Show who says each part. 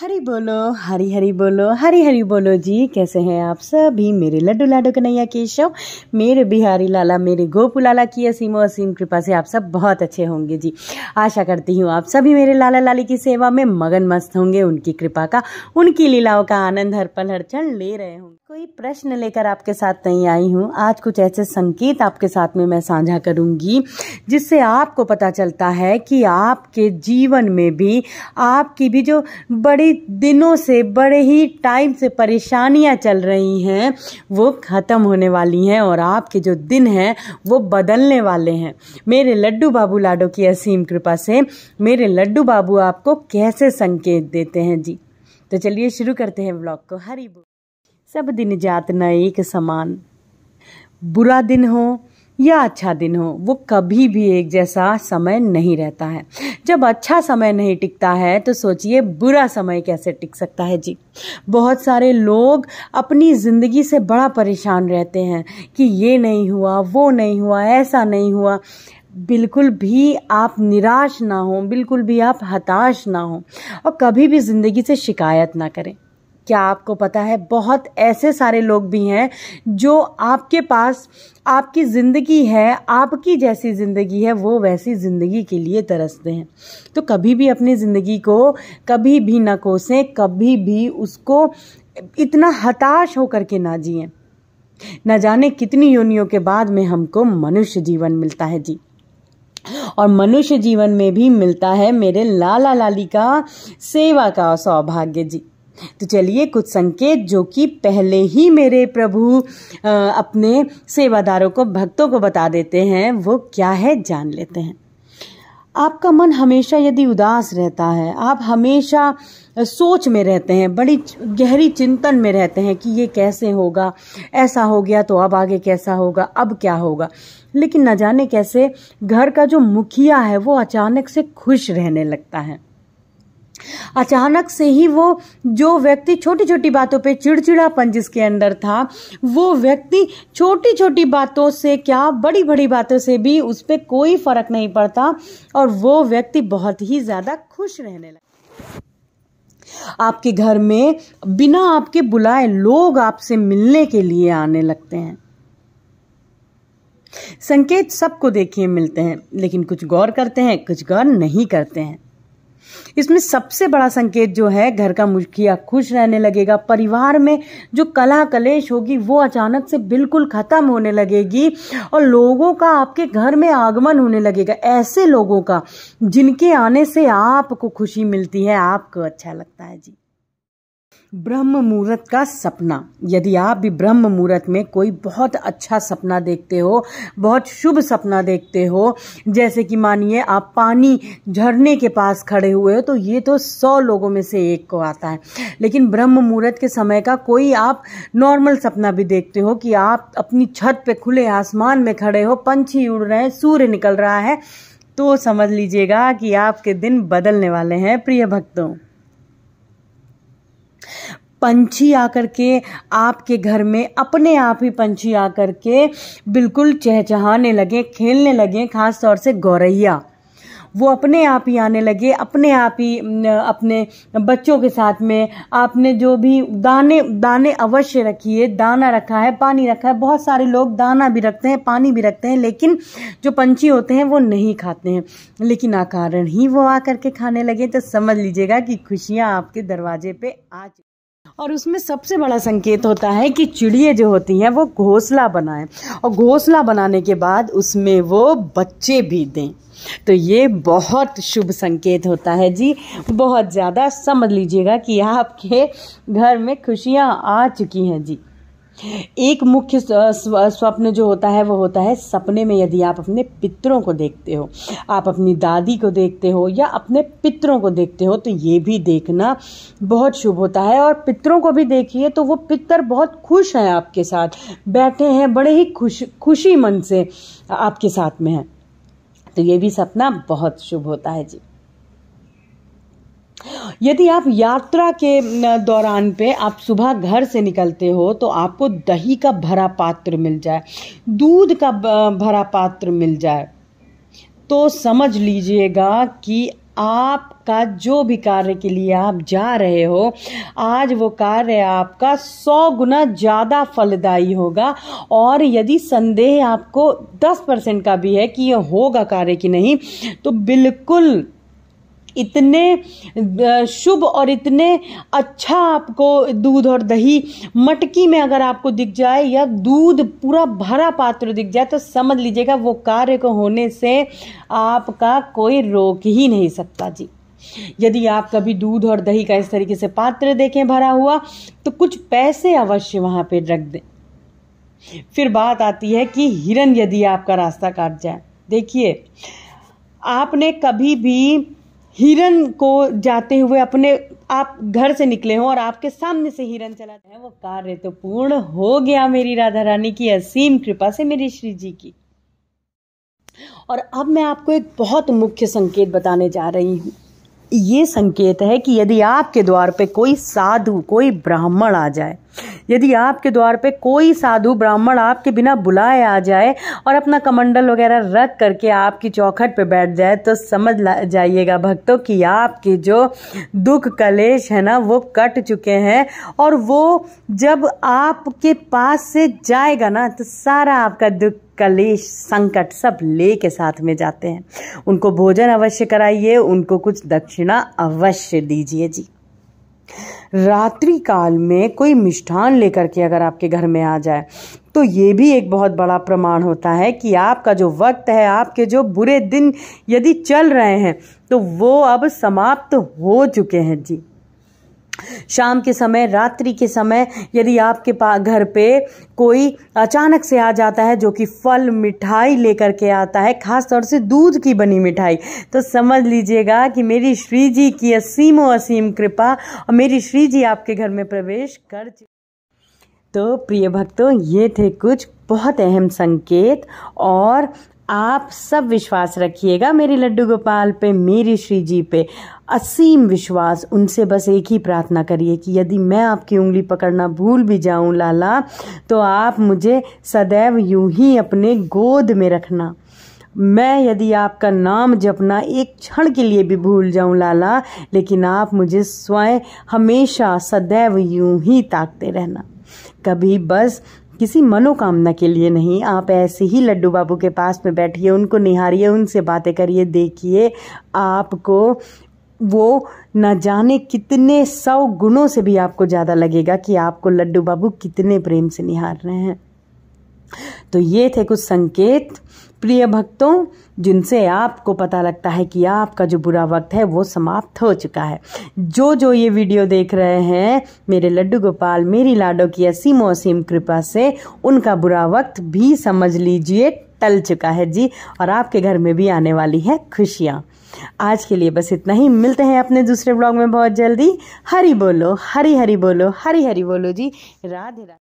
Speaker 1: हरी बोलो हरी हरी बोलो हरी हरी बोलो जी कैसे हैं आप सभी मेरे लड्डू लाडो कन्हैया केशव मेरे बिहारी लाला मेरे गोपू लाला की असीमो असीम कृपा से आप सब बहुत अच्छे होंगे जी आशा करती हूँ आप सभी मेरे लाला लाली की सेवा में मगन मस्त होंगे उनकी कृपा का उनकी लीलाओं का आनंद हर पल हर क्षण ले रहे होंगे कोई प्रश्न लेकर आपके साथ नहीं आई हूँ आज कुछ ऐसे संकेत आपके साथ में मैं साझा करूंगी जिससे आपको पता चलता है कि आपके जीवन में भी आपकी भी जो बड़ी कई दिनों से बड़े ही टाइम से परेशानियां चल रही हैं वो ख़त्म होने वाली हैं और आपके जो दिन हैं वो बदलने वाले हैं मेरे लड्डू बाबू लाडो की असीम कृपा से मेरे लड्डू बाबू आपको कैसे संकेत देते हैं जी तो चलिए शुरू करते हैं ब्लॉग को हरी सब दिन जात न एक समान बुरा दिन हो या अच्छा दिन हो वो कभी भी एक जैसा समय नहीं रहता है जब अच्छा समय नहीं टिकता है तो सोचिए बुरा समय कैसे टिक सकता है जी बहुत सारे लोग अपनी ज़िंदगी से बड़ा परेशान रहते हैं कि ये नहीं हुआ वो नहीं हुआ ऐसा नहीं हुआ बिल्कुल भी आप निराश ना हो बिल्कुल भी आप हताश ना हो और कभी भी ज़िंदगी से शिकायत ना करें क्या आपको पता है बहुत ऐसे सारे लोग भी हैं जो आपके पास आपकी ज़िंदगी है आपकी जैसी ज़िंदगी है वो वैसी ज़िंदगी के लिए तरसते हैं तो कभी भी अपनी ज़िंदगी को कभी भी ना कोसें कभी भी उसको इतना हताश होकर के ना जिए न जाने कितनी योनियों के बाद में हमको मनुष्य जीवन मिलता है जी और मनुष्य जीवन में भी मिलता है मेरे लाला लाली का सेवा का सौभाग्य जी तो चलिए कुछ संकेत जो कि पहले ही मेरे प्रभु अपने सेवादारों को भक्तों को बता देते हैं वो क्या है जान लेते हैं आपका मन हमेशा यदि उदास रहता है आप हमेशा सोच में रहते हैं बड़ी गहरी चिंतन में रहते हैं कि ये कैसे होगा ऐसा हो गया तो अब आगे कैसा होगा अब क्या होगा लेकिन न जाने कैसे घर का जो मुखिया है वो अचानक से खुश रहने लगता है अचानक से ही वो जो व्यक्ति छोटी छोटी बातों पे चिड़चिड़ापन जिसके अंदर था वो व्यक्ति छोटी छोटी बातों से क्या बड़ी बड़ी बातों से भी उस पर कोई फ़र्क नहीं पड़ता और वो व्यक्ति बहुत ही ज़्यादा खुश रहने लगा आपके घर में बिना आपके बुलाए लोग आपसे मिलने के लिए आने लगते हैं संकेत सबको देखिए मिलते हैं लेकिन कुछ गौर करते हैं कुछ गौर नहीं करते हैं इसमें सबसे बड़ा संकेत जो है घर का मुखिया खुश रहने लगेगा परिवार में जो कला कलेश होगी वो अचानक से बिल्कुल खत्म होने लगेगी और लोगों का आपके घर में आगमन होने लगेगा ऐसे लोगों का जिनके आने से आपको खुशी मिलती है आपको अच्छा लगता है जी ब्रह्म मुहूर्त का सपना यदि आप भी ब्रह्म मुहूर्त में कोई बहुत अच्छा सपना देखते हो बहुत शुभ सपना देखते हो जैसे कि मानिए आप पानी झरने के पास खड़े हुए हो तो ये तो सौ लोगों में से एक को आता है लेकिन ब्रह्म मुहूर्त के समय का कोई आप नॉर्मल सपना भी देखते हो कि आप अपनी छत पे खुले आसमान में खड़े हो पंछी उड़ रहे हैं सूर्य निकल रहा है तो समझ लीजिएगा कि आपके दिन बदलने वाले हैं प्रिय भक्तों पंछी आकर के आपके घर में अपने आप ही पंछी आकर के बिल्कुल चहचहाने लगे खेलने लगे खास तौर से गौरैया वो अपने आप ही आने लगे अपने आप ही अपने बच्चों के साथ में आपने जो भी दाने दाने अवश्य रखिए दाना रखा है पानी रखा है बहुत सारे लोग दाना भी रखते हैं पानी भी रखते हैं लेकिन जो पंछी होते हैं वो नहीं खाते हैं लेकिन आकारण ही वो आ करके खाने लगे तो समझ लीजिएगा कि खुशियाँ आपके दरवाजे पे आ और उसमें सबसे बड़ा संकेत होता है कि चिड़िया जो होती हैं वो घोंसला बनाएं और घोंसला बनाने के बाद उसमें वो बच्चे भी दें तो ये बहुत शुभ संकेत होता है जी बहुत ज़्यादा समझ लीजिएगा कि आपके घर में खुशियाँ आ चुकी हैं जी एक मुख्य स्वप्न जो होता है वो होता है सपने में यदि आप अपने पितरों को देखते हो आप अपनी दादी को देखते हो या अपने पितरों को देखते हो तो ये भी देखना बहुत शुभ होता है और पितरों को भी देखिए तो वो पितर बहुत खुश हैं आपके साथ बैठे हैं बड़े ही खुश खुशी मन से आपके साथ में हैं तो ये भी सपना बहुत शुभ होता है जी यदि आप यात्रा के दौरान पे आप सुबह घर से निकलते हो तो आपको दही का भरा पात्र मिल जाए दूध का भरा पात्र मिल जाए तो समझ लीजिएगा कि आपका जो भी कार्य के लिए आप जा रहे हो आज वो कार्य आपका सौ गुना ज़्यादा फलदायी होगा और यदि संदेह आपको दस परसेंट का भी है कि ये होगा कार्य कि नहीं तो बिल्कुल इतने शुभ और इतने अच्छा आपको दूध और दही मटकी में अगर आपको दिख जाए या दूध पूरा भरा पात्र दिख जाए तो समझ लीजिएगा वो कार्य को होने से आपका कोई रोक ही नहीं सकता जी यदि आप कभी दूध और दही का इस तरीके से पात्र देखें भरा हुआ तो कुछ पैसे अवश्य वहां पे रख दें फिर बात आती है कि हिरन यदि आपका रास्ता काट जाए देखिए आपने कभी भी हिरन को जाते हुए अपने आप घर से निकले हो और आपके सामने से हिरन चला है वो कार्य तो पूर्ण हो गया मेरी राधा रानी की असीम कृपा से मेरी श्री जी की और अब मैं आपको एक बहुत मुख्य संकेत बताने जा रही हूं ये संकेत है कि यदि आपके द्वार पे कोई साधु कोई ब्राह्मण आ जाए यदि आपके द्वार पे कोई साधु ब्राह्मण आपके बिना बुलाए आ जाए और अपना कमंडल वगैरह रख करके आपकी चौखट पे बैठ जाए तो समझ जाइएगा भक्तों कि आपके जो दुख कलेश है ना वो कट चुके हैं और वो जब आपके पास से जाएगा ना तो सारा आपका दुख कलेश संकट सब ले के साथ में जाते हैं उनको भोजन अवश्य कराइए उनको कुछ दक्षिणा अवश्य दीजिए जी रात्रि काल में कोई मिष्ठान लेकर के अगर आपके घर में आ जाए तो ये भी एक बहुत बड़ा प्रमाण होता है कि आपका जो वक्त है आपके जो बुरे दिन यदि चल रहे हैं तो वो अब समाप्त हो चुके हैं जी शाम के समय रात्रि के समय यदि आपके घर पे कोई अचानक से आ जाता है जो कि फल मिठाई लेकर के आता है खास तौर से दूध की बनी मिठाई तो समझ लीजिएगा कि मेरी श्री जी की असीमो असीम कृपा और मेरी श्री जी आपके घर में प्रवेश कर तो प्रिय भक्तों ये थे कुछ बहुत अहम संकेत और आप सब विश्वास रखिएगा मेरे लड्डू गोपाल पे मेरी श्री जी पे असीम विश्वास उनसे बस एक ही प्रार्थना करिए कि यदि मैं आपकी उंगली पकड़ना भूल भी जाऊं लाला तो आप मुझे सदैव यूं ही अपने गोद में रखना मैं यदि आपका नाम जपना एक क्षण के लिए भी भूल जाऊं लाला लेकिन आप मुझे स्वयं हमेशा सदैव यूं ही ताकते रहना कभी बस किसी मनोकामना के लिए नहीं आप ऐसे ही लड्डू बाबू के पास में बैठिए उनको निहारिए उनसे बातें करिए देखिए आपको वो न जाने कितने सौ गुणों से भी आपको ज़्यादा लगेगा कि आपको लड्डू बाबू कितने प्रेम से निहार रहे हैं तो ये थे कुछ संकेत प्रिय भक्तों जिनसे आपको पता लगता है कि आपका जो बुरा वक्त है वो समाप्त हो चुका है जो जो ये वीडियो देख रहे हैं मेरे लड्डू गोपाल मेरी लाडो की असीम असीम कृपा से उनका बुरा वक्त भी समझ लीजिए टल चुका है जी और आपके घर में भी आने वाली है खुशियाँ आज के लिए बस इतना ही मिलते हैं अपने दूसरे ब्लॉग में बहुत जल्दी हरी बोलो हरी हरी बोलो हरी हरी बोलो जी राधे राधे